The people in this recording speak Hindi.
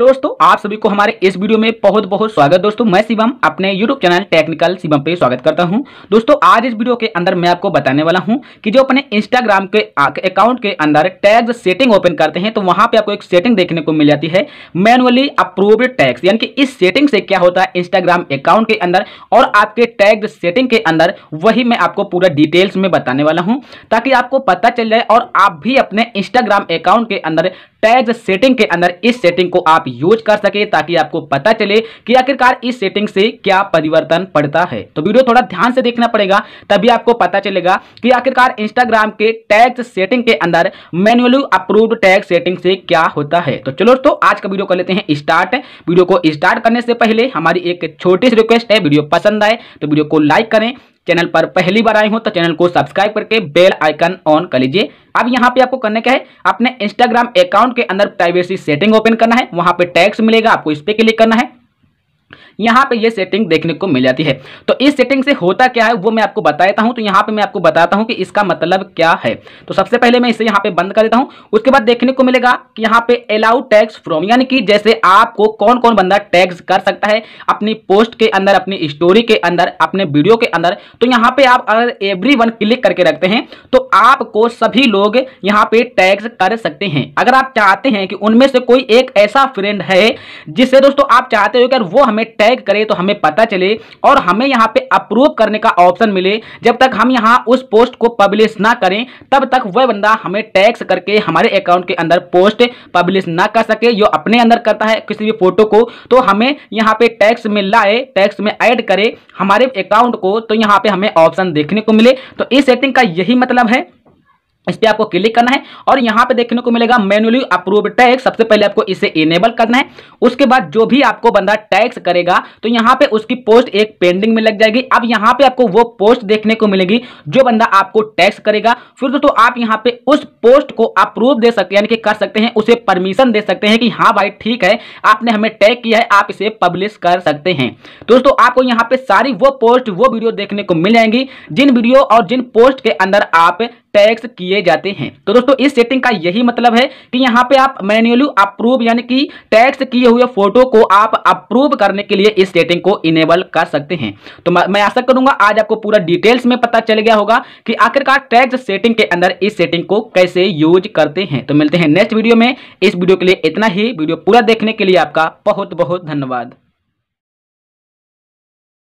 दोस्तों आप सभी को हमारे इस वीडियो में बहुत बहुत स्वागत दोस्तों मैं शिवम अपने YouTube चैनल टेक्निकल शिवम पे स्वागत करता हूं दोस्तों आज इस वीडियो के अंदर मैं आपको बताने वाला हूं कि जो अपने Instagram के अकाउंट के अंदर टैग सेटिंग ओपन करते हैं तो वहां पे आपको एक सेटिंग देखने को मिल जाती है मैनुअली अप्रूव्ड टैग्स यानी कि इस सेटिंग से क्या होता है इंस्टाग्राम अकाउंट के अंदर और आपके टैग सेटिंग के अंदर वही मैं आपको पूरा डिटेल्स में बताने वाला हूँ ताकि आपको पता चल जाए और आप भी अपने इंस्टाग्राम अकाउंट के अंदर टैग सेटिंग के अंदर इस सेटिंग को आप यूज कर सके ताकि आपको पता चले कि आखिरकार इस सेटिंग से क्या परिवर्तन पड़ता है तो वीडियो थोड़ा ध्यान से देखना पड़ेगा तभी आपको पता चलेगा कि आखिरकार इंस्टाग्राम के टैग सेटिंग के अंदर मैनुअली अप्रूव्ड टैग सेटिंग से क्या होता है तो चलो दोस्तों आज का वीडियो कर लेते हैं स्टार्ट वीडियो को स्टार्ट करने से पहले हमारी एक छोटी सी रिक्वेस्ट है वीडियो पसंद आए तो वीडियो को लाइक करें चैनल पर पहली बार आए हो तो चैनल को सब्सक्राइब करके बेल आइकन ऑन कर लीजिए अब यहाँ पे आपको करने का है अपने इंस्टाग्राम अकाउंट के अंदर प्राइवेसी सेटिंग ओपन करना है वहां पे टैक्स मिलेगा आपको इस पर क्लिक करना है यहाँ पे ये सेटिंग देखने को मिल जाती है तो इस सेटिंग से होता क्या है वो मैं आपको बताता हूँ तो यहाँ पे मैं आपको बताता हूँ कि इसका मतलब क्या है तो सबसे पहले मैं इसे यहाँ पे बंद कर देता हूँ उसके बाद देखने को मिलेगा कि यहाँ पे अलाउ टैक्स फ्रॉम यानी कि जैसे आपको कौन कौन बंदा टैक्स कर सकता है अपनी पोस्ट के अंदर अपनी स्टोरी के अंदर अपने वीडियो के अंदर तो यहाँ पे आप अगर एवरी क्लिक करके रखते हैं तो आपको सभी लोग यहाँ पे टैक्स कर सकते हैं अगर आप चाहते हैं कि उनमें से कोई एक ऐसा फ्रेंड है जिससे दोस्तों आप चाहते हो कि वो हमें टैक्स टैग करें तो हमें पता चले और हमें यहाँ पे अप्रूव करने का ऑप्शन मिले जब तक हम यहाँ उस पोस्ट को पब्लिश ना करें तब तक वह बंदा हमें टैक्स करके हमारे अकाउंट के अंदर पोस्ट पब्लिश ना कर सके जो अपने अंदर करता है किसी भी फोटो को तो हमें यहाँ पे टैक्स में लाए टैक्स में ऐड करे हमारे अकाउंट को तो यहाँ पे हमें ऑप्शन देखने को मिले तो इस सेटिंग का यही मतलब है इस पर आपको क्लिक करना है और यहाँ पे देखने को मिलेगा मैनुअली अप्रूव टैक्स सबसे पहले आपको इसे इनेबल करना है उसके बाद जो भी आपको बंदा टैक्स करेगा तो यहाँ पे उसकी पोस्ट एक पेंडिंग में लग जाएगी अब यहाँ पे आपको वो पोस्ट देखने को मिलेगी जो बंदा आपको टैक्स करेगा फिर दोस्तों आप यहाँ पे उस पोस्ट को अप्रूव दे सकते यानी कि कर सकते हैं उसे परमिशन दे सकते हैं कि हाँ भाई ठीक है आपने हमें टैग किया है आप इसे पब्लिश कर सकते हैं दोस्तों आपको यहाँ पे सारी वो पोस्ट वो वीडियो देखने को मिल जाएंगी जिन वीडियो और जिन पोस्ट के अंदर आप टैक्स किए जाते हैं तो दोस्तों इस सेटिंग का यही मतलब है कि यहाँ पे आप मैन्युअली अप्रूव यानी कि टैक्स किए हुए फोटो को आप अप्रूव करने के लिए इस सेटिंग को इनेबल कर सकते हैं तो मैं आशा करूंगा आज आपको पूरा डिटेल्स में पता चल गया होगा कि आखिरकार टैक्स सेटिंग के अंदर इस सेटिंग को कैसे यूज करते हैं तो मिलते हैं नेक्स्ट वीडियो में इस वीडियो के लिए इतना ही वीडियो पूरा देखने के लिए आपका बहुत बहुत धन्यवाद